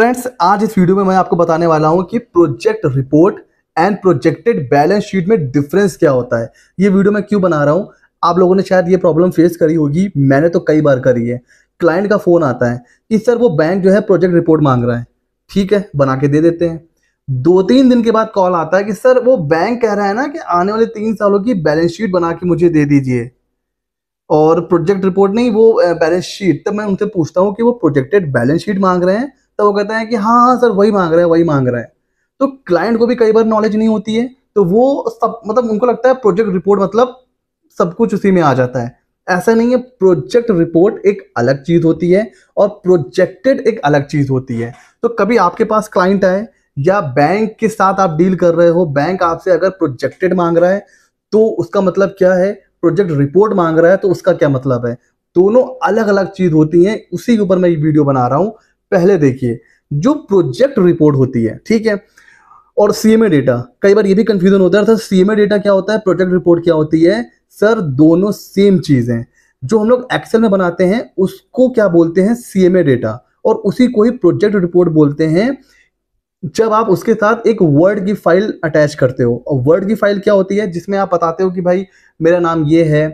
Friends आज इस video में मैं आपको बताने वाला हूं कि project report and projected balance sheet में डिफरेंस क्या होता है ये वीडियो मैं क्यों बना रहा हूं आप लोगों ने शायद ये प्रॉब्लम फेस करी होगी मैंने तो कई बार करी है क्लाइंट का फ़ोन आता है कि सर वो बैंक जो है प्रोजेक्ट रिपोर्ट मांग रहा है ठीक है बना के दे देते हैं दो तीन दिन के बाद कॉल आता है कि सर वो बैंक कह रहा है ना कि आने वाले तीन सालों की बैलेंस शीट बना के मुझे दे दीजिए और प्रोजेक्ट रिपोर्ट नहीं वो बैलेंस शीट तब मैं उनसे पूछता हूँ कि वो प्रोजेक्टेड बैलेंस शीट मांग रहे हैं तो वो कहता है कि हाँ हाँ सर वही मांग रहे हैं वही मांग रहे हैं तो क्लाइंट को भी कई बार नॉलेज नहीं होती है तो वो सब मतलब उनको लगता है प्रोजेक्ट रिपोर्ट मतलब सब कुछ उसी में आ जाता है ऐसा नहीं है प्रोजेक्ट रिपोर्ट एक अलग चीज़ होती है और प्रोजेक्टेड एक अलग चीज़ होती है तो कभी आपके पास क्लाइंट आए या बैंक के साथ आप डील कर रहे हो बैंक आपसे अगर प्रोजेक्टेड मांग रहा है तो उसका मतलब क्या है प्रोजेक्ट रिपोर्ट मांग रहा है तो उसका क्या मतलब है दोनों अलग अलग चीज़ होती हैं उसी के ऊपर मैं ये वीडियो बना रहा हूं पहले देखिए जो प्रोजेक्ट रिपोर्ट होती है ठीक है और सीएमए डेटा कई बार ये भी कंफ्यूजन होता है सीएमए डेटा क्या होता है प्रोजेक्ट रिपोर्ट क्या होती है सर दोनों सेम चीज़ है जो हम लोग एक्सेल में बनाते हैं उसको क्या बोलते हैं सीएमए डेटा और उसी को ही प्रोजेक्ट रिपोर्ट बोलते हैं जब आप उसके साथ एक वर्ड की फाइल अटैच करते हो और वर्ड की फाइल क्या होती है जिसमें आप बताते हो कि भाई मेरा नाम ये है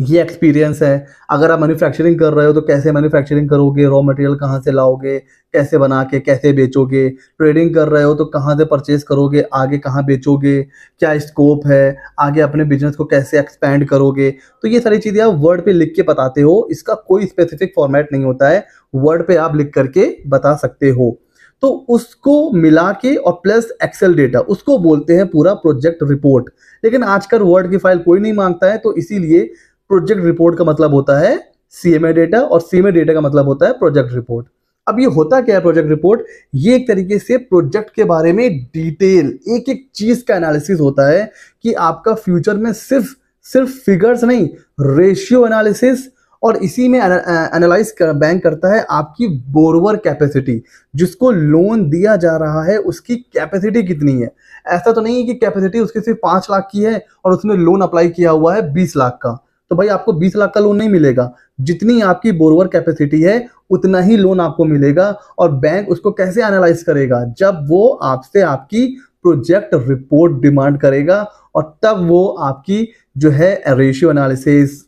ये एक्सपीरियंस है अगर आप मैन्युफैक्चरिंग कर रहे हो तो कैसे मैन्युफैक्चरिंग करोगे रॉ मटेरियल कहाँ से लाओगे कैसे बना के कैसे बेचोगे ट्रेडिंग कर रहे हो तो कहाँ से परचेज करोगे आगे कहाँ बेचोगे क्या स्कोप है आगे अपने बिजनेस को कैसे एक्सपैंड करोगे तो ये सारी चीज़ें आप वर्ड पर लिख के बताते हो इसका कोई स्पेसिफिक फॉर्मेट नहीं होता है वर्ड पर आप लिख करके बता सकते हो तो उसको मिला के और प्लस एक्सेल डेटा उसको बोलते हैं पूरा प्रोजेक्ट रिपोर्ट लेकिन आजकल वर्ड की फाइल कोई नहीं मांगता है तो इसीलिए प्रोजेक्ट रिपोर्ट का मतलब होता है सीएमए डेटा और सीएमए डेटा का मतलब होता है प्रोजेक्ट रिपोर्ट अब ये होता क्या है प्रोजेक्ट रिपोर्ट ये एक तरीके से प्रोजेक्ट के बारे में डिटेल एक एक चीज का एनालिसिस होता है कि आपका फ्यूचर में सिर्फ सिर्फ फिगर्स नहीं रेशियो एनालिसिस और इसी में एनालाइज कर, बैंक करता है आपकी बोरवर कैपेसिटी जिसको लोन दिया जा रहा है उसकी कैपेसिटी कितनी है ऐसा तो नहीं है कि कैपेसिटी उसकी सिर्फ पांच लाख की है और उसने लोन अप्लाई किया हुआ है बीस लाख का तो भाई आपको बीस लाख का लोन नहीं मिलेगा जितनी आपकी बोरवर कैपेसिटी है उतना ही लोन आपको मिलेगा और बैंक उसको कैसे एनालाइज करेगा जब वो आपसे आपकी प्रोजेक्ट रिपोर्ट डिमांड करेगा और तब वो आपकी जो है रेशियो एनालिसिस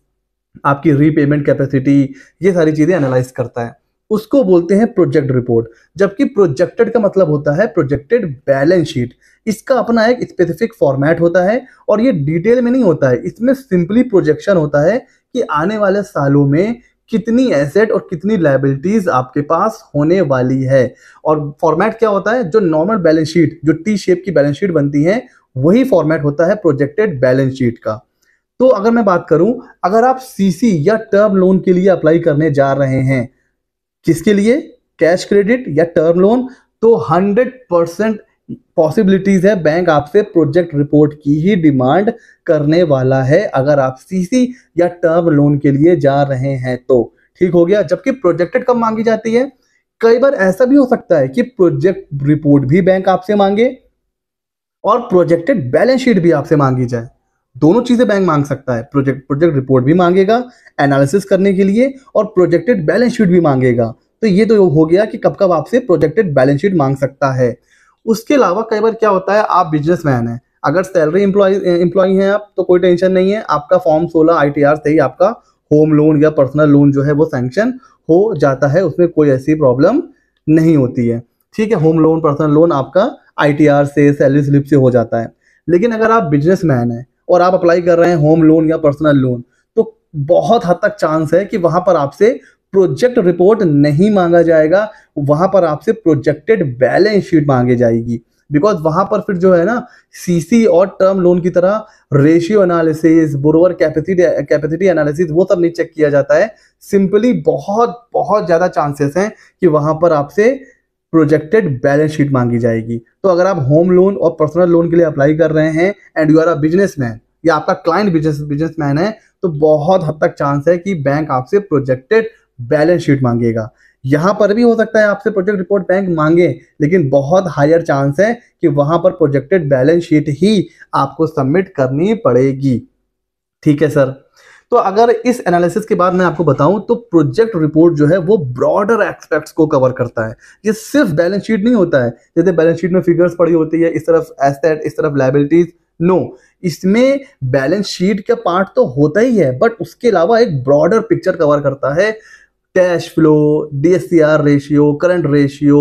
आपकी रीपेमेंट कैपेसिटी ये सारी चीज़ें एनालाइज करता है उसको बोलते हैं प्रोजेक्ट रिपोर्ट जबकि प्रोजेक्टेड का मतलब होता है प्रोजेक्टेड बैलेंस शीट इसका अपना एक स्पेसिफिक फॉर्मेट होता है और ये डिटेल में नहीं होता है इसमें सिंपली प्रोजेक्शन होता है कि आने वाले सालों में कितनी एसेट और कितनी लाइबिलिटीज आपके पास होने वाली है और फॉर्मेट क्या होता है जो नॉर्मल बैलेंस शीट जो टी शेप की बैलेंस शीट बनती है वही फॉर्मेट होता है प्रोजेक्टेड बैलेंस शीट का तो अगर मैं बात करूं अगर आप सीसी या टर्म लोन के लिए अप्लाई करने जा रहे हैं किसके लिए कैश क्रेडिट या टर्म लोन तो 100 परसेंट पॉसिबिलिटीज है बैंक आपसे प्रोजेक्ट रिपोर्ट की ही डिमांड करने वाला है अगर आप सीसी या टर्म लोन के लिए जा रहे हैं तो ठीक हो गया जबकि प्रोजेक्टेड कब मांगी जाती है कई बार ऐसा भी हो सकता है कि प्रोजेक्ट रिपोर्ट भी बैंक आपसे मांगे और प्रोजेक्टेड बैलेंस शीट भी आपसे मांगी जाए दोनों चीज़ें बैंक मांग सकता है प्रोजेक्ट प्रोजेक्ट रिपोर्ट भी मांगेगा एनालिसिस करने के लिए और प्रोजेक्टेड बैलेंस शीट भी मांगेगा तो ये तो हो गया कि कब कब आपसे प्रोजेक्टेड बैलेंस शीट मांग सकता है उसके अलावा कई बार क्या होता है आप बिजनेसमैन हैं अगर सैलरी इंप्लॉय एम्प्लॉय हैं आप तो कोई टेंशन नहीं है आपका फॉर्म सोलह आई टी आर से ही आपका होम लोन या पर्सनल लोन जो है वो सैंक्शन हो जाता है उसमें कोई ऐसी प्रॉब्लम नहीं होती है ठीक है होम लोन पर्सनल लोन आपका आई टी आर से सैलरी स्लिप से हो जाता है लेकिन अगर आप बिजनेसमैन हैं और आप अप्लाई कर रहे हैं होम लोन या पर्सनल लोन तो बहुत हद तक चांस है कि वहां पर आपसे प्रोजेक्ट रिपोर्ट नहीं मांगा जाएगा वहां पर आपसे प्रोजेक्टेड बैलेंस शीट मांगी जाएगी बिकॉज वहां पर फिर जो है ना सीसी और टर्म लोन की तरह ratio analysis borrower capacity capacity analysis वो सब नहीं चेक किया जाता है सिंपली बहुत बहुत ज़्यादा चांसेस हैं कि वहां पर आपसे प्रोजेक्टेड बैलेंस शीट मांगी जाएगी तो अगर आप होम लोन और पर्सनल लोन के लिए अप्लाई कर रहे हैं and you are a business या आपका क्लाइंट बिजनेस बिजनेस है तो बहुत हद तक चांस है कि बैंक आपसे प्रोजेक्टेड बैलेंस शीट मांगेगा यहां पर भी हो सकता है आपसे प्रोजेक्ट रिपोर्ट बैंक मांगे लेकिन बहुत हायर चांस है कि वहां पर प्रोजेक्टेड बैलेंस शीट ही आपको सबमिट करनी पड़ेगी ठीक है सर तो अगर इस एनालिसिस के बाद मैं आपको बताऊं तो प्रोजेक्ट रिपोर्ट जो है वो ब्रॉडर एस्पेक्ट्स को कवर करता है ये सिर्फ बैलेंस शीट नहीं होता है जैसे बैलेंस शीट में फिगर्स पड़ी होती है इस तरफ एसेट इस तरफ लाइबिलिटीज नो no. इसमें बैलेंस शीट का पार्ट तो होता ही है बट उसके अलावा एक ब्रॉडर पिक्चर कवर करता है cash flow DSCR ratio current ratio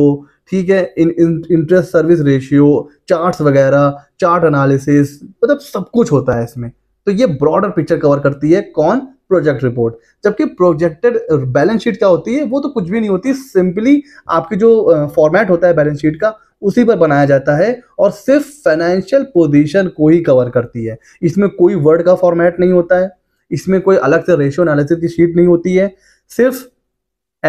ठीक है इन इंटरेस्ट सर्विस रेशियो चार्ट्स वगैरह चार्ट एनालिसिस मतलब सब कुछ होता है इसमें तो ये ब्रॉडर पिक्चर कवर करती है कौन प्रोजेक्ट रिपोर्ट जबकि प्रोजेक्टेड बैलेंस शीट क्या होती है वो तो कुछ भी नहीं होती सिंपली आपके जो फॉर्मेट होता है बैलेंस शीट का उसी पर बनाया जाता है और सिर्फ फाइनेंशियल पोजीशन को ही कवर करती है इसमें कोई वर्ड का फॉर्मेट नहीं होता है इसमें कोई अलग से रेशियो एनालिसिस की शीट नहीं होती है सिर्फ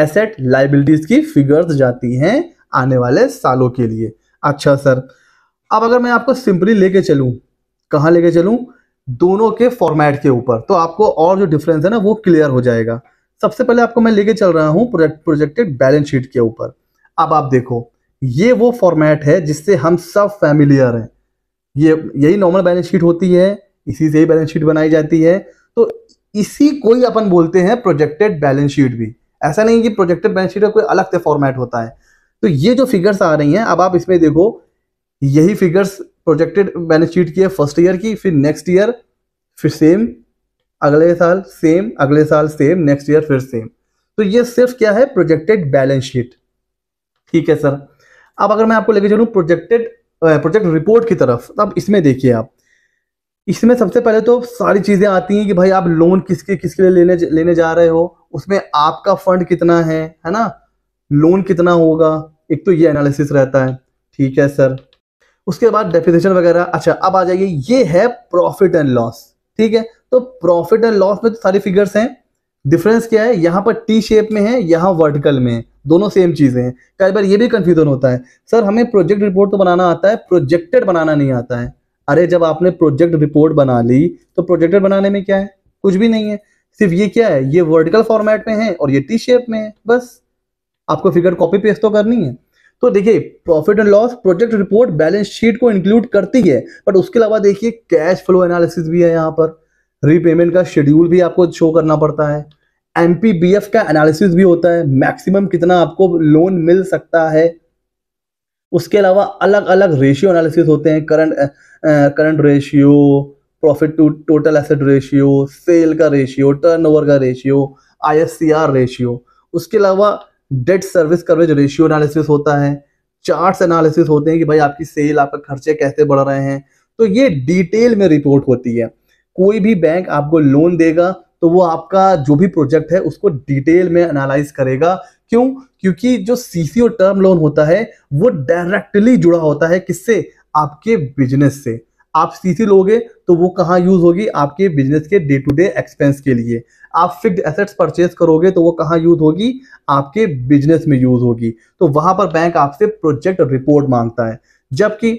एसेट लाइबिलिटीज की फिगर्स जाती हैं आने वाले सालों के लिए अच्छा सर अब अगर मैं आपको सिंपली लेके चलूँ कहाँ लेके चलूँ दोनों के फॉर्मेट के ऊपर तो आपको और जो डिफरेंस है ना वो क्लियर हो जाएगा सबसे पहले आपको मैं लेके चल रहा हूँ प्रोजेक्टेड बैलेंस शीट के ऊपर अब आप देखो ये वो फॉर्मेट है जिससे हम सब फैमिलियर हैं ये यही नॉर्मल बैलेंस शीट होती है इसी से ही बैलेंस शीट बनाई जाती है तो इसी को ही अपन बोलते हैं प्रोजेक्टेड बैलेंस शीट भी ऐसा नहीं कि प्रोजेक्टेड बैलेंस शीट का कोई अलग से फॉर्मेट होता है तो ये जो फिगर्स आ रही हैं अब आप इसमें देखो यही फिगर्स प्रोजेक्टेड मैंने शीट की है फर्स्ट ईयर की फिर नेक्स्ट ईयर फिर सेम अगले साल सेम अगले साल सेम नेक्स्ट ईयर फिर सेम तो ये सिर्फ क्या है प्रोजेक्टेड बैलेंस शीट ठीक है सर अब अगर मैं आपको लेके चलूँ प्रोजेक्टेड प्रोजेक्ट रिपोर्ट की तरफ अब तो इसमें देखिए आप इसमें सबसे पहले तो सारी चीज़ें आती हैं कि भाई आप लोन किसके किसके लिए लेने लेने जा रहे हो उसमें आपका फंड कितना है है ना लोन कितना होगा एक तो ये एनालिसिस रहता है ठीक है सर उसके बाद डेफिनेशन वगैरह अच्छा अब आ जाइए ये है प्रॉफिट एंड लॉस ठीक है तो प्रॉफिट एंड लॉस में तो सारी फिगर्स हैं डिफरेंस क्या है यहाँ पर टी शेप में है यहाँ वर्टिकल में है दोनों सेम चीज़ें हैं कई बार ये भी कंफ्यूजन होता है सर हमें प्रोजेक्ट रिपोर्ट तो बनाना आता है प्रोजेक्टेड बनाना नहीं आता है अरे जब आपने प्रोजेक्ट रिपोर्ट बना ली तो प्रोजेक्टेड बनाने में क्या है कुछ भी नहीं है सिर्फ ये क्या है ये वर्टिकल फॉर्मेट में है और ये टी शेप में है बस आपको फिगर कॉपी पेस्ट तो करनी है तो देखिए profit and loss project report balance sheet को इंक्लूड करती है बट उसके अलावा देखिए कैश फ्लो एनालिसिस भी है यहाँ पर रीपेमेंट का शेड्यूल भी आपको शो करना पड़ता है एम का एनालिसिस भी होता है मैक्सिमम कितना आपको लोन मिल सकता है उसके अलावा अलग अलग रेशियो एनालिसिस होते हैं current current ratio profit to total asset ratio sale का रेशियो टर्नओवर का रेशियो आईएससीआर रेशियो उसके अलावा debt service coverage ratio analysis होता है चार्ट्स एनालिसिस होते हैं कि भाई आपकी सेल आपका खर्चे कैसे बढ़ रहे हैं तो ये डिटेल में रिपोर्ट होती है कोई भी बैंक आपको लोन देगा तो वो आपका जो भी प्रोजेक्ट है उसको डिटेल में एनालाइज करेगा क्यों क्योंकि जो सीसीओ टर्म लोन होता है वो डायरेक्टली जुड़ा होता है किससे आपके बिजनेस से आप सीसी लोगे तो वो कहाँ यूज होगी आपके बिजनेस के डे टू डे एक्सपेंस के लिए आप फिक्स एसेट्स परचेज करोगे तो वो कहाँ यूज होगी आपके बिजनेस में यूज होगी तो वहां पर बैंक आपसे प्रोजेक्ट रिपोर्ट मांगता है जबकि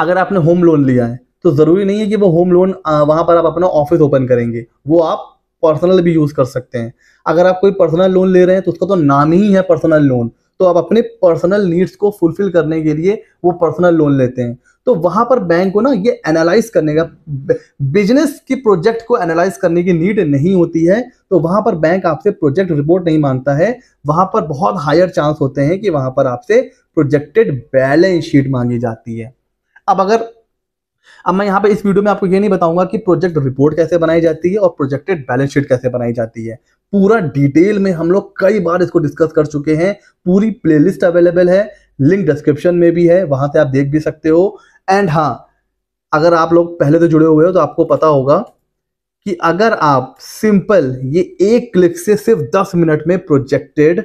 अगर आपने होम लोन लिया है तो जरूरी नहीं है कि वो होम लोन वहां पर आप अपना ऑफिस ओपन करेंगे वो आप पर्सनल भी यूज कर सकते हैं अगर आप कोई पर्सनल लोन ले रहे हैं तो उसका तो नाम ही है पर्सनल लोन तो आप अपने पर्सनल नीड्स को फुलफिल करने के लिए वो पर्सनल लोन लेते हैं तो वहां पर बैंक को ना ये एनालाइज करने का बिजनेस की प्रोजेक्ट को एनालाइज करने की नीड नहीं होती है तो वहां पर बैंक आपसे प्रोजेक्ट रिपोर्ट नहीं मांगता है वहां पर बहुत हायर चांस होते हैं कि वहां पर आपसे प्रोजेक्टेड बैलेंस शीट मांगी जाती है अब अगर अब मैं यहाँ पे इस वीडियो में आपको ये नहीं बताऊंगा कि प्रोजेक्ट रिपोर्ट कैसे बनाई जाती है और प्रोजेक्टेड बैलेंस शीट कैसे बनाई जाती है पूरा डिटेल में हम लोग कई बार इसको डिस्कस कर चुके हैं पूरी प्लेलिस्ट अवेलेबल है लिंक डिस्क्रिप्शन में भी है वहां से आप देख भी सकते हो एंड हाँ अगर आप लोग पहले तो जुड़े हुए हो तो आपको पता होगा कि अगर आप सिंपल ये एक क्लिक से सिर्फ दस मिनट में प्रोजेक्टेड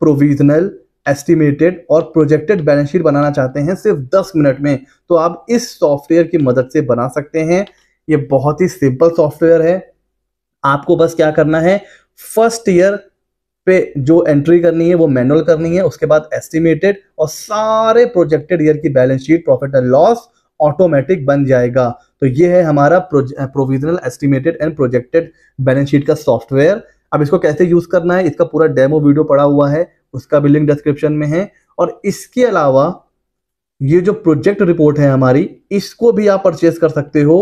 प्रोविजनल एस्टिमेटेड और प्रोजेक्टेड बैलेंस शीट बनाना चाहते हैं सिर्फ दस मिनट में तो आप इस सॉफ्टवेयर की मदद से बना सकते हैं ये बहुत ही सिंपल सॉफ्टवेयर है आपको बस क्या करना है फर्स्ट ईयर पे जो एंट्री करनी है वो मैनुअल करनी है उसके बाद एस्टिमेटेड और सारे प्रोजेक्टेड ईयर की balance sheet profit and loss automatic बन जाएगा तो ये है हमारा provisional estimated and projected balance sheet का सॉफ्टवेयर अब इसको कैसे यूज करना है इसका पूरा डेमो वीडियो पड़ा हुआ है उसका भी लिंक डिस्क्रिप्शन में है और इसके अलावा ये जो प्रोजेक्ट रिपोर्ट है हमारी इसको भी आप परचेज कर सकते हो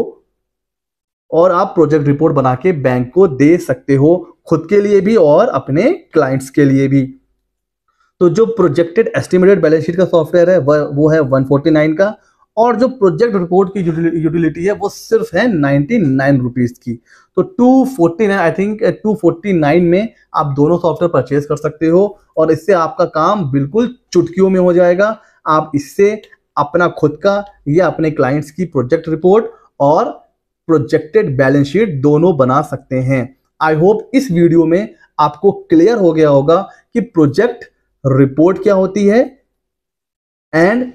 और आप प्रोजेक्ट रिपोर्ट बना के बैंक को दे सकते हो खुद के लिए भी और अपने क्लाइंट्स के लिए भी तो जो प्रोजेक्टेड एस्टिमेटेड बैलेंस शीट का सॉफ्टवेयर है वह वो है 149 का और जो प्रोजेक्ट रिपोर्ट की यूटिलिटी है वो सिर्फ है नाइनटी नाइन रुपीज़ की तो two forty nine I think two forty nine में आप दोनों सॉफ्टवेयर परचेज कर सकते हो और इससे आपका काम बिल्कुल चुटकियों में हो जाएगा आप इससे अपना खुद का या अपने क्लाइंट्स की प्रोजेक्ट रिपोर्ट और प्रोजेक्टेड बैलेंस शीट दोनों बना सकते हैं आई होप इस वीडियो में आपको क्लियर हो गया होगा कि प्रोजेक्ट रिपोर्ट क्या होती है एंड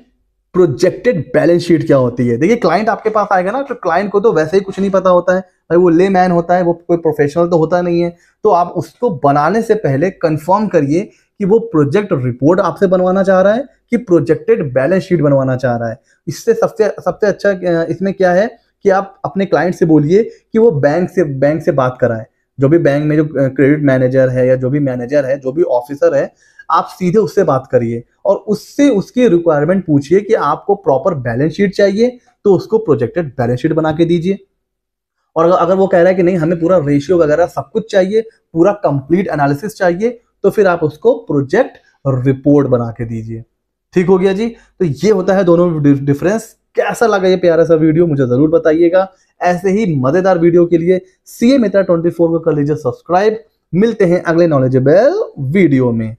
प्रोजेक्टेड बैलेंस शीट क्या होती है देखिए क्लाइंट आपके पास आएगा ना तो क्लाइंट को तो वैसे ही कुछ नहीं पता होता है भाई वो ले मैन होता है वो कोई प्रोफेशनल तो होता नहीं है तो आप उसको बनाने से पहले कंफर्म करिए कि वो प्रोजेक्ट रिपोर्ट आपसे बनवाना चाह रहा है कि प्रोजेक्टेड बैलेंस शीट बनवाना चाह रहा है इससे सबसे सबसे अच्छा इसमें क्या है कि आप अपने क्लाइंट से बोलिए कि वो बैंक से बैंक से बात कराए जो भी बैंक में जो क्रेडिट मैनेजर है या जो भी मैनेजर है जो भी ऑफिसर है आप सीधे उससे बात करिए और उससे उसकी रिक्वायरमेंट पूछिए कि आपको प्रॉपर बैलेंस शीट चाहिए तो उसको प्रोजेक्टेड बैलेंस शीट बना के दीजिए और अगर वो कह रहा है कि नहीं हमें पूरा रेशियो वगैरह सब कुछ चाहिए पूरा कंप्लीट एनालिसिस चाहिए तो फिर आप उसको प्रोजेक्ट रिपोर्ट बना के दीजिए ठीक हो गया जी तो ये होता है दोनों डिफरेंस कैसा लगा ये प्यारा सा वीडियो मुझे ज़रूर बताइएगा ऐसे ही मज़ेदार वीडियो के लिए सीए मित्रा ट्वेंटी को कर लीजिए सब्सक्राइब मिलते हैं अगले नॉलेजेबल वीडियो में